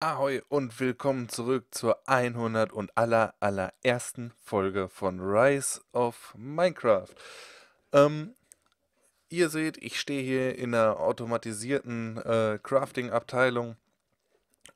Ahoi und willkommen zurück zur 100 und aller allerersten Folge von Rise of Minecraft. Ähm, ihr seht, ich stehe hier in einer automatisierten äh, Crafting-Abteilung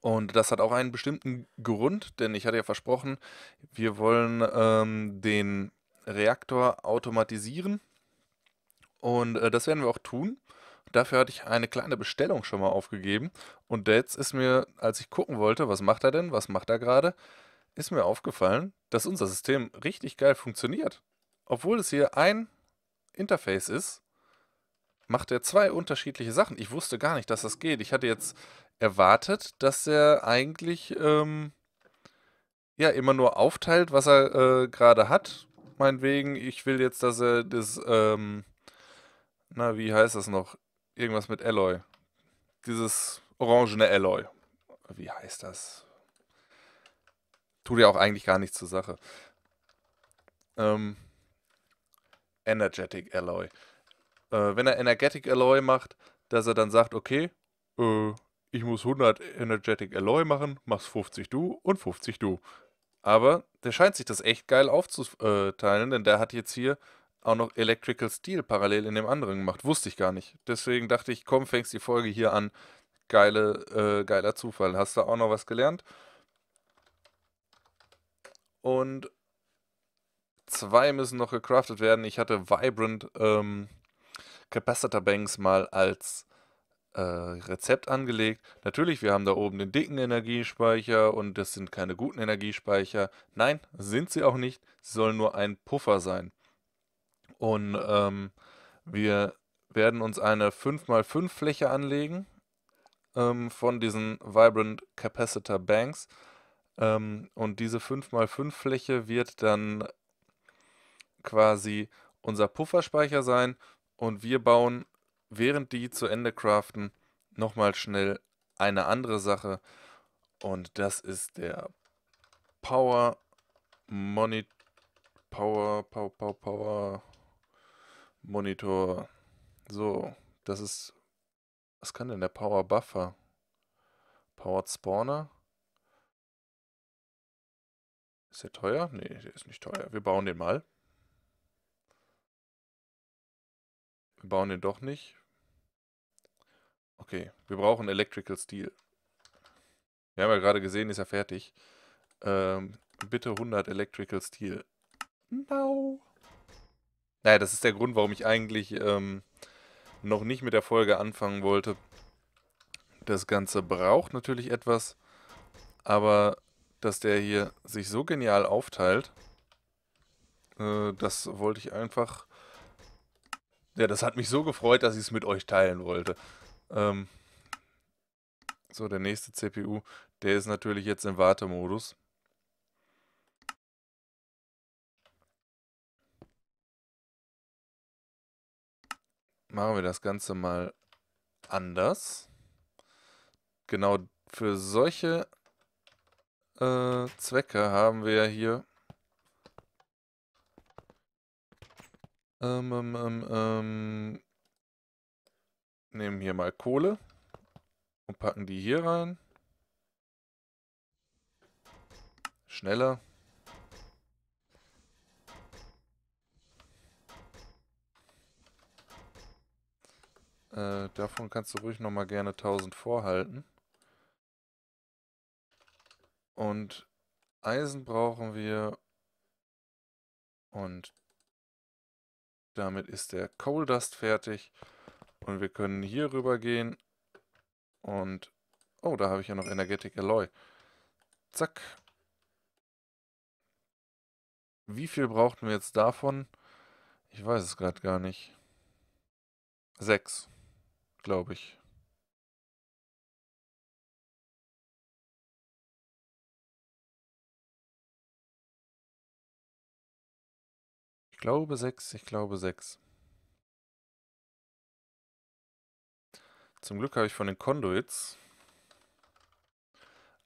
und das hat auch einen bestimmten Grund, denn ich hatte ja versprochen, wir wollen ähm, den Reaktor automatisieren und äh, das werden wir auch tun. Dafür hatte ich eine kleine Bestellung schon mal aufgegeben. Und jetzt ist mir, als ich gucken wollte, was macht er denn, was macht er gerade, ist mir aufgefallen, dass unser System richtig geil funktioniert. Obwohl es hier ein Interface ist, macht er zwei unterschiedliche Sachen. Ich wusste gar nicht, dass das geht. Ich hatte jetzt erwartet, dass er eigentlich ähm, ja immer nur aufteilt, was er äh, gerade hat. Meinetwegen, ich will jetzt, dass er das, ähm, na, wie heißt das noch? irgendwas mit Alloy. Dieses orangene Alloy. Wie heißt das? Tut ja auch eigentlich gar nichts zur Sache. Ähm, Energetic Alloy. Äh, wenn er Energetic Alloy macht, dass er dann sagt, okay, äh, ich muss 100 Energetic Alloy machen, machst 50 du und 50 du. Aber der scheint sich das echt geil aufzuteilen, denn der hat jetzt hier auch noch Electrical Steel parallel in dem anderen gemacht. Wusste ich gar nicht. Deswegen dachte ich, komm, fängst die Folge hier an. Geile, äh, geiler Zufall. Hast du auch noch was gelernt? Und zwei müssen noch gecraftet werden. Ich hatte Vibrant ähm, Capacitor Banks mal als äh, Rezept angelegt. Natürlich, wir haben da oben den dicken Energiespeicher und das sind keine guten Energiespeicher. Nein, sind sie auch nicht. Sie sollen nur ein Puffer sein. Und ähm, wir werden uns eine 5x5 Fläche anlegen ähm, von diesen Vibrant Capacitor Banks. Ähm, und diese 5x5 Fläche wird dann quasi unser Pufferspeicher sein. Und wir bauen, während die zu Ende craften, nochmal schnell eine andere Sache. Und das ist der Power Monitor. Power, Power, Power, Power. Monitor. So, das ist. Was kann denn der Power Buffer? Powered Spawner. Ist der teuer? Nee, der ist nicht teuer. Wir bauen den mal. Wir bauen den doch nicht. Okay, wir brauchen Electrical Steel. Wir haben ja gerade gesehen, ist er fertig. Ähm, bitte 100 Electrical Steel. No. Naja, das ist der Grund, warum ich eigentlich ähm, noch nicht mit der Folge anfangen wollte. Das Ganze braucht natürlich etwas, aber dass der hier sich so genial aufteilt, äh, das wollte ich einfach... Ja, das hat mich so gefreut, dass ich es mit euch teilen wollte. Ähm so, der nächste CPU, der ist natürlich jetzt im Wartemodus. machen wir das Ganze mal anders. Genau für solche äh, Zwecke haben wir ja hier ähm, ähm, ähm, ähm nehmen hier mal Kohle und packen die hier rein. Schneller. Äh, davon kannst du ruhig nochmal gerne 1000 vorhalten. Und Eisen brauchen wir. Und damit ist der Coal Dust fertig. Und wir können hier rüber gehen. Und... Oh, da habe ich ja noch Energetic Alloy. Zack. Wie viel brauchten wir jetzt davon? Ich weiß es gerade gar nicht. Sechs glaube ich. Ich glaube sechs, ich glaube sechs. Zum Glück habe ich von den Conduits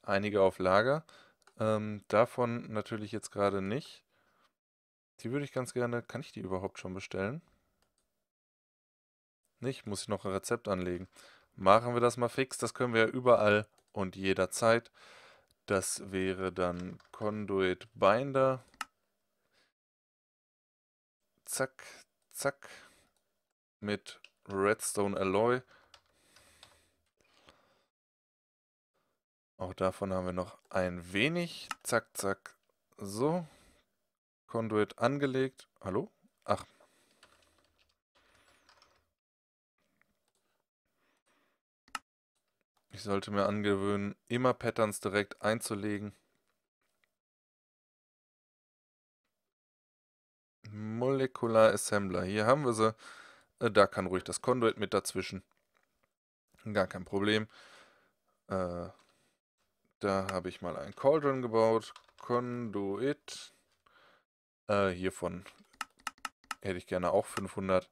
einige auf Lager. Ähm, davon natürlich jetzt gerade nicht. Die würde ich ganz gerne. Kann ich die überhaupt schon bestellen? Nicht? Muss ich noch ein Rezept anlegen? Machen wir das mal fix. Das können wir ja überall und jederzeit. Das wäre dann Conduit Binder. Zack, zack. Mit Redstone Alloy. Auch davon haben wir noch ein wenig. Zack, zack. So. Conduit angelegt. Hallo? Ach, Ich sollte mir angewöhnen, immer Patterns direkt einzulegen. Molecular Assembler. Hier haben wir sie. Äh, da kann ruhig das Conduit mit dazwischen. Gar kein Problem. Äh, da habe ich mal ein Cauldron gebaut. Conduit. Äh, hiervon hätte ich gerne auch 500.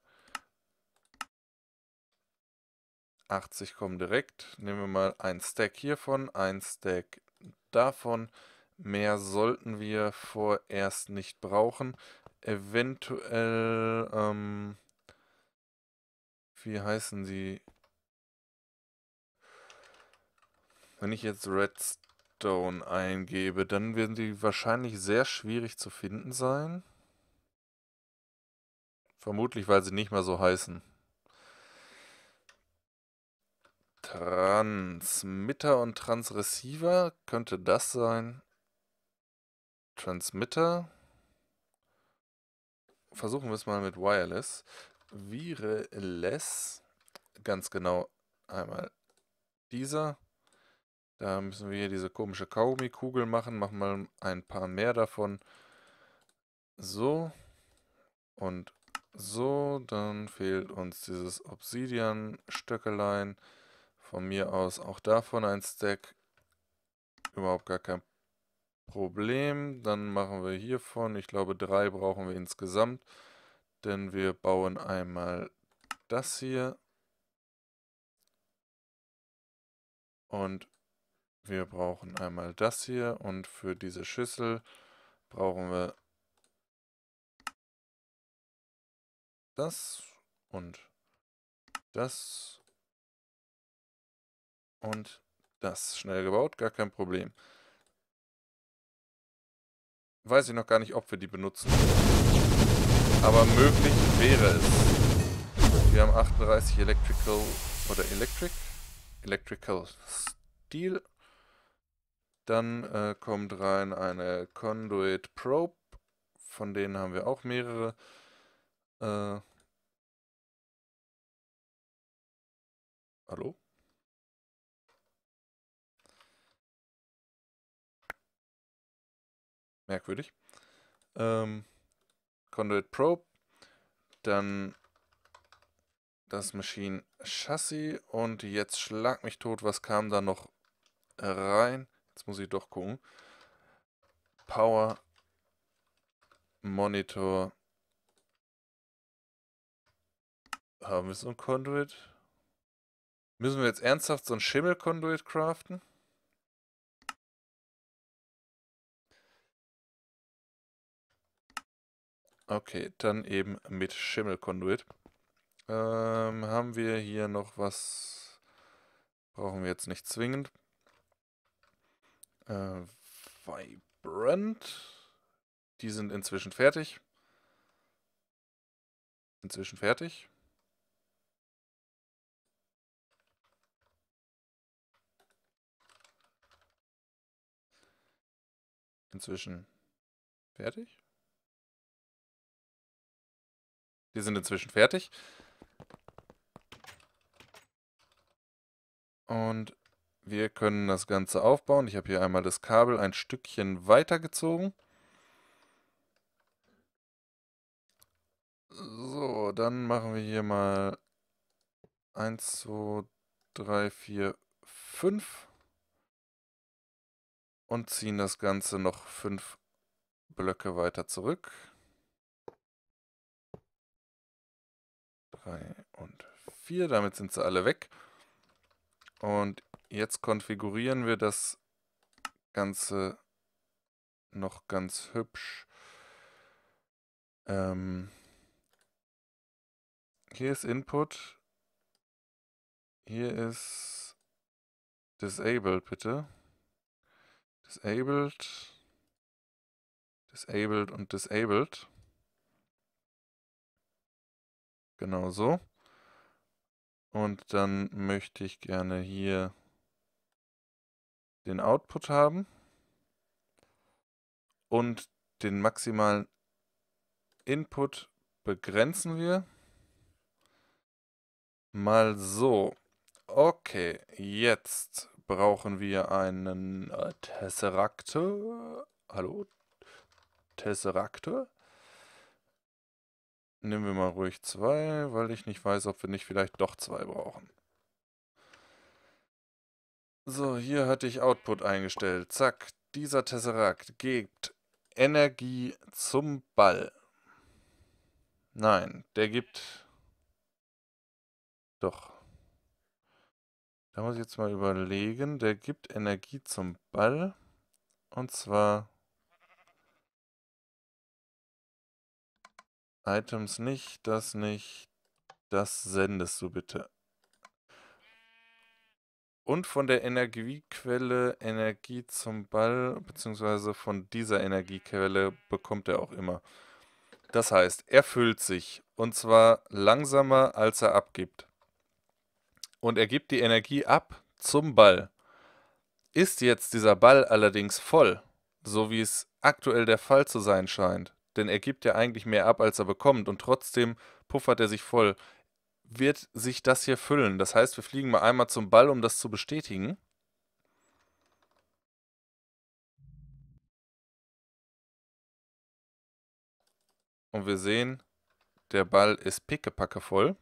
80 kommen direkt. Nehmen wir mal ein Stack hiervon, ein Stack davon. Mehr sollten wir vorerst nicht brauchen. Eventuell, ähm, wie heißen sie? Wenn ich jetzt Redstone eingebe, dann werden die wahrscheinlich sehr schwierig zu finden sein. Vermutlich, weil sie nicht mehr so heißen. Transmitter und Transreceiver, könnte das sein? Transmitter. Versuchen wir es mal mit Wireless. Wireless, ganz genau einmal dieser. Da müssen wir hier diese komische Kaugummi-Kugel machen. Machen mal ein paar mehr davon. So und so. Dann fehlt uns dieses Obsidian-Stöckelein. Von mir aus auch davon ein Stack. Überhaupt gar kein Problem. Dann machen wir hiervon. Ich glaube, drei brauchen wir insgesamt. Denn wir bauen einmal das hier. Und wir brauchen einmal das hier. Und für diese Schüssel brauchen wir das und das und das. Schnell gebaut, gar kein Problem. Weiß ich noch gar nicht, ob wir die benutzen. Aber möglich wäre es. Wir haben 38 Electrical oder Electric. Electrical Steel. Dann äh, kommt rein eine Conduit Probe. Von denen haben wir auch mehrere. Äh, hallo? merkwürdig. Ähm, Conduit Probe, dann das Machine Chassis und jetzt schlag mich tot, was kam da noch äh, rein? Jetzt muss ich doch gucken. Power Monitor. Haben wir so ein Conduit? Müssen wir jetzt ernsthaft so ein Schimmel-Conduit craften? Okay, dann eben mit Schimmelkonduit. Ähm, haben wir hier noch was? Brauchen wir jetzt nicht zwingend. Äh, Vibrant. Die sind inzwischen fertig. Inzwischen fertig. Inzwischen fertig. Die sind inzwischen fertig. Und wir können das Ganze aufbauen. Ich habe hier einmal das Kabel ein Stückchen weitergezogen. So, dann machen wir hier mal 1, 2, 3, 4, 5 und ziehen das Ganze noch 5 Blöcke weiter zurück. drei und vier. Damit sind sie alle weg. Und jetzt konfigurieren wir das Ganze noch ganz hübsch. Ähm, hier ist Input. Hier ist Disabled, bitte. Disabled. Disabled und Disabled. Genau so. Und dann möchte ich gerne hier den Output haben und den maximalen Input begrenzen wir. Mal so. Okay, jetzt brauchen wir einen äh, Hallo? Tesserakte? Nehmen wir mal ruhig zwei, weil ich nicht weiß, ob wir nicht vielleicht doch zwei brauchen. So, hier hatte ich Output eingestellt. Zack, dieser Tesseract gibt Energie zum Ball. Nein, der gibt... Doch. Da muss ich jetzt mal überlegen. Der gibt Energie zum Ball. Und zwar Items nicht, das nicht. Das sendest du bitte. Und von der Energiequelle Energie zum Ball, beziehungsweise von dieser Energiequelle bekommt er auch immer. Das heißt, er füllt sich. Und zwar langsamer, als er abgibt. Und er gibt die Energie ab zum Ball. Ist jetzt dieser Ball allerdings voll, so wie es aktuell der Fall zu sein scheint, denn er gibt ja eigentlich mehr ab, als er bekommt und trotzdem puffert er sich voll. Wird sich das hier füllen? Das heißt, wir fliegen mal einmal zum Ball, um das zu bestätigen. Und wir sehen, der Ball ist pickepacke voll.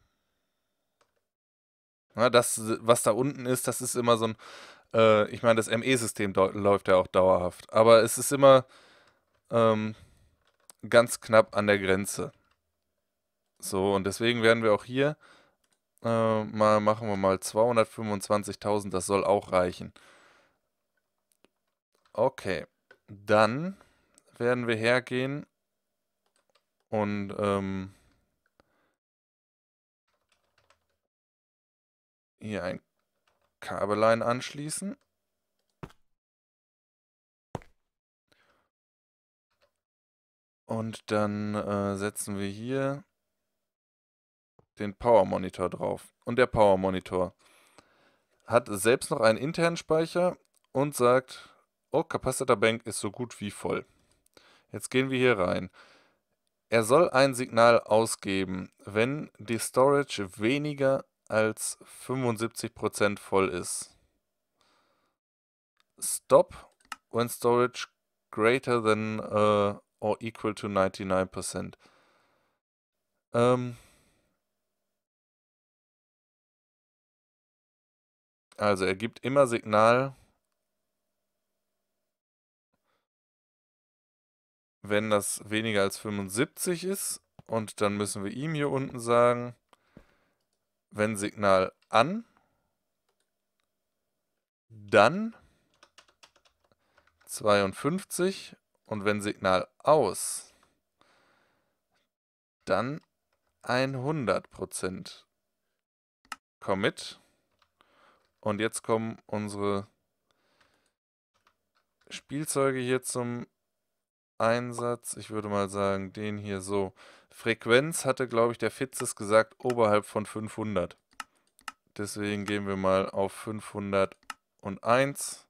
Na, das, was da unten ist, das ist immer so ein, äh, ich meine, das ME-System läuft ja auch dauerhaft. Aber es ist immer, ähm, ganz knapp an der Grenze. So, und deswegen werden wir auch hier äh, mal machen wir mal 225.000, das soll auch reichen. Okay, dann werden wir hergehen und ähm, hier ein Kabellein anschließen. Und dann äh, setzen wir hier den Power Monitor drauf. Und der Power Monitor hat selbst noch einen internen Speicher und sagt, oh, Capacitor Bank ist so gut wie voll. Jetzt gehen wir hier rein. Er soll ein Signal ausgeben, wenn die Storage weniger als 75% voll ist. Stop when storage greater than äh, or equal to 99%. Ähm also er gibt immer Signal, wenn das weniger als 75 ist. Und dann müssen wir ihm hier unten sagen, wenn Signal an, dann 52 und wenn Signal aus, dann 100% Commit. Und jetzt kommen unsere Spielzeuge hier zum Einsatz. Ich würde mal sagen, den hier so. Frequenz hatte, glaube ich, der Fitzes gesagt, oberhalb von 500. Deswegen gehen wir mal auf 501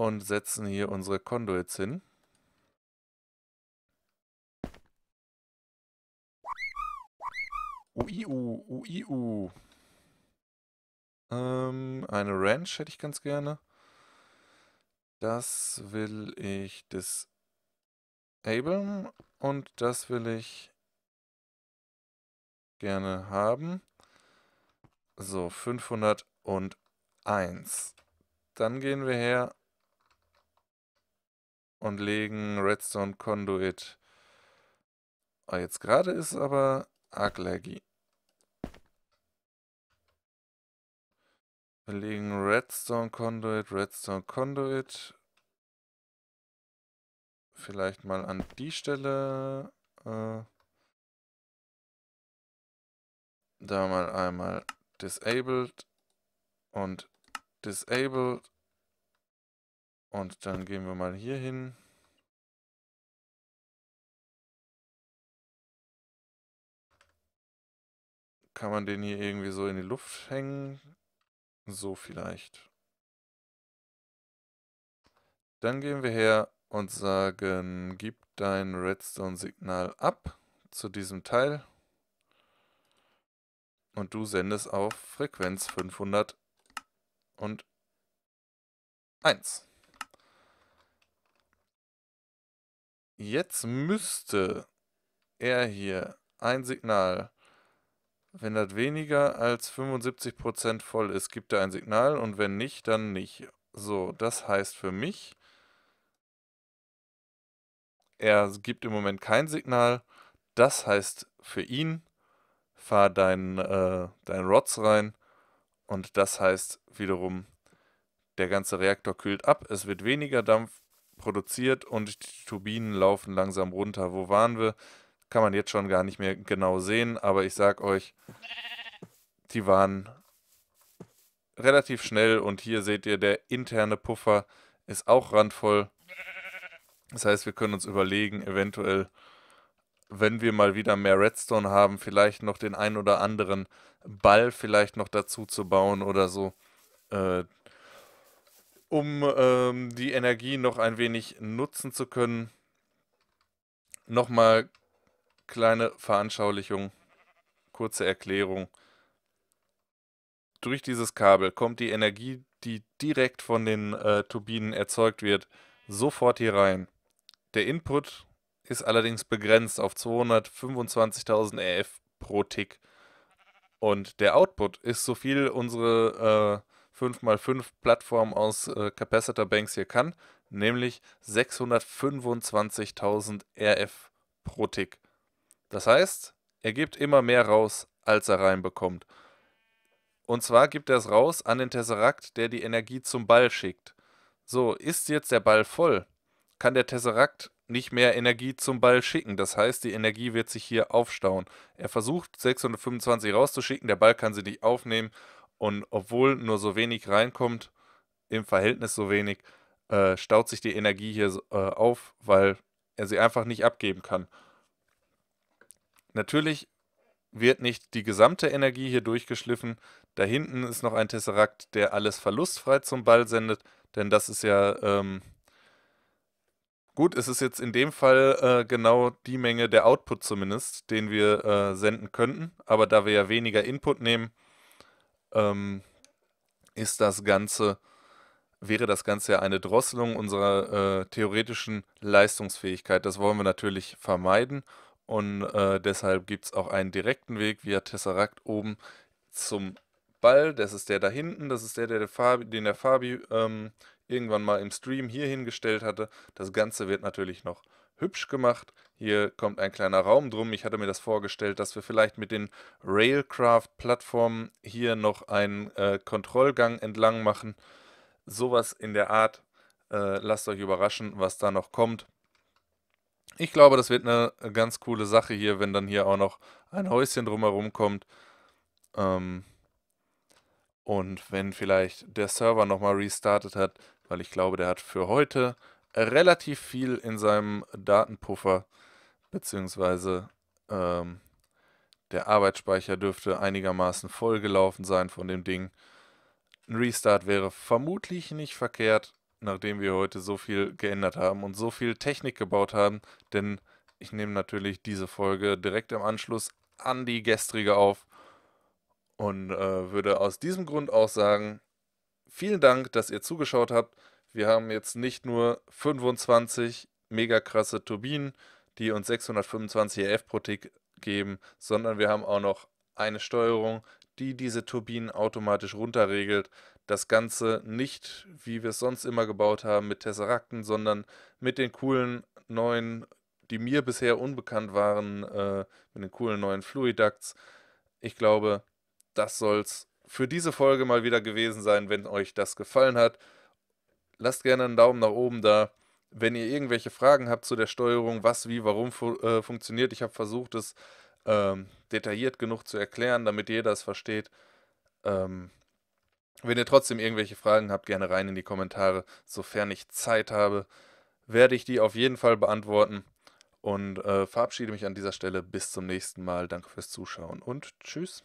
und setzen hier unsere Conduits hin. UIU, UIU. Ähm, eine Ranch hätte ich ganz gerne. Das will ich disablen und das will ich gerne haben. So, 501. Dann gehen wir her und legen Redstone Conduit. Oh, jetzt gerade ist aber arg laggy. Wir legen Redstone Conduit, Redstone Conduit. Vielleicht mal an die Stelle. Äh, da mal einmal disabled und disabled und dann gehen wir mal hier hin. Kann man den hier irgendwie so in die Luft hängen? So vielleicht. Dann gehen wir her und sagen, gib dein Redstone-Signal ab zu diesem Teil. Und du sendest auf Frequenz 501. Jetzt müsste er hier ein Signal, wenn das weniger als 75% voll ist, gibt er ein Signal und wenn nicht, dann nicht. So, das heißt für mich, er gibt im Moment kein Signal. Das heißt für ihn, fahr deinen äh, dein Rods rein und das heißt wiederum, der ganze Reaktor kühlt ab, es wird weniger Dampf, produziert und die Turbinen laufen langsam runter. Wo waren wir? Kann man jetzt schon gar nicht mehr genau sehen, aber ich sag euch, die waren relativ schnell und hier seht ihr, der interne Puffer ist auch randvoll. Das heißt, wir können uns überlegen, eventuell, wenn wir mal wieder mehr Redstone haben, vielleicht noch den ein oder anderen Ball vielleicht noch dazu zu bauen oder so. Äh, um ähm, die Energie noch ein wenig nutzen zu können. Nochmal kleine Veranschaulichung, kurze Erklärung. Durch dieses Kabel kommt die Energie, die direkt von den äh, Turbinen erzeugt wird, sofort hier rein. Der Input ist allerdings begrenzt auf 225.000 RF pro Tick. Und der Output ist so viel unsere äh, 5x5 Plattform aus äh, Capacitor Banks hier kann, nämlich 625.000 RF pro Tick. Das heißt, er gibt immer mehr raus, als er reinbekommt. Und zwar gibt er es raus an den Tesserakt, der die Energie zum Ball schickt. So, ist jetzt der Ball voll, kann der Tesserakt nicht mehr Energie zum Ball schicken. Das heißt, die Energie wird sich hier aufstauen. Er versucht 625 rauszuschicken, der Ball kann sie nicht aufnehmen und obwohl nur so wenig reinkommt, im Verhältnis so wenig, äh, staut sich die Energie hier äh, auf, weil er sie einfach nicht abgeben kann. Natürlich wird nicht die gesamte Energie hier durchgeschliffen. Da hinten ist noch ein Tesserakt, der alles verlustfrei zum Ball sendet, denn das ist ja ähm, gut. Es ist jetzt in dem Fall äh, genau die Menge der Output zumindest, den wir äh, senden könnten. Aber da wir ja weniger Input nehmen, ähm, ist das Ganze, wäre das Ganze ja eine Drosselung unserer äh, theoretischen Leistungsfähigkeit. Das wollen wir natürlich vermeiden und äh, deshalb gibt es auch einen direkten Weg via Tesseract oben zum Ball. Das ist der da hinten, das ist der, der, der Fabi, den der Fabi ähm, irgendwann mal im Stream hier hingestellt hatte. Das Ganze wird natürlich noch hübsch gemacht. Hier kommt ein kleiner Raum drum. Ich hatte mir das vorgestellt, dass wir vielleicht mit den Railcraft-Plattformen hier noch einen äh, Kontrollgang entlang machen. Sowas in der Art. Äh, lasst euch überraschen, was da noch kommt. Ich glaube, das wird eine äh, ganz coole Sache hier, wenn dann hier auch noch ein Häuschen drumherum kommt. Ähm, und wenn vielleicht der Server nochmal restartet hat, weil ich glaube, der hat für heute relativ viel in seinem Datenpuffer, beziehungsweise ähm, der Arbeitsspeicher dürfte einigermaßen vollgelaufen sein von dem Ding. Ein Restart wäre vermutlich nicht verkehrt, nachdem wir heute so viel geändert haben und so viel Technik gebaut haben, denn ich nehme natürlich diese Folge direkt im Anschluss an die gestrige auf und äh, würde aus diesem Grund auch sagen, vielen Dank, dass ihr zugeschaut habt. Wir haben jetzt nicht nur 25 mega krasse Turbinen, die uns 625 RF pro Tick geben, sondern wir haben auch noch eine Steuerung, die diese Turbinen automatisch runterregelt. Das Ganze nicht, wie wir es sonst immer gebaut haben, mit Tesserakten, sondern mit den coolen neuen, die mir bisher unbekannt waren, äh, mit den coolen neuen Fluiducts. Ich glaube, das soll es für diese Folge mal wieder gewesen sein, wenn euch das gefallen hat. Lasst gerne einen Daumen nach oben da. Wenn ihr irgendwelche Fragen habt zu der Steuerung, was, wie, warum fu äh, funktioniert, ich habe versucht, es ähm, detailliert genug zu erklären, damit jeder es versteht. Ähm, wenn ihr trotzdem irgendwelche Fragen habt, gerne rein in die Kommentare. Sofern ich Zeit habe, werde ich die auf jeden Fall beantworten. Und äh, verabschiede mich an dieser Stelle. Bis zum nächsten Mal. Danke fürs Zuschauen und tschüss.